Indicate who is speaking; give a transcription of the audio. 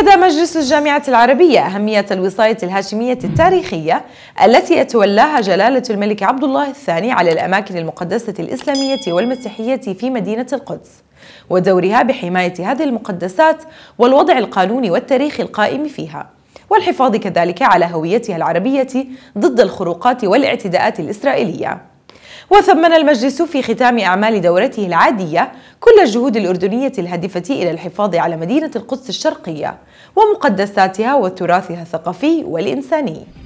Speaker 1: أكد مجلس الجامعة العربية أهمية الوصاية الهاشمية التاريخية التي يتولاها جلالة الملك عبد الله الثاني على الأماكن المقدسة الإسلامية والمسيحية في مدينة القدس ودورها بحماية هذه المقدسات والوضع القانوني والتاريخي القائم فيها والحفاظ كذلك على هويتها العربية ضد الخروقات والاعتداءات الإسرائيلية وثمن المجلس في ختام أعمال دورته العادية كل الجهود الأردنية الهادفة إلى الحفاظ على مدينة القدس الشرقية ومقدساتها وتراثها الثقافي والإنساني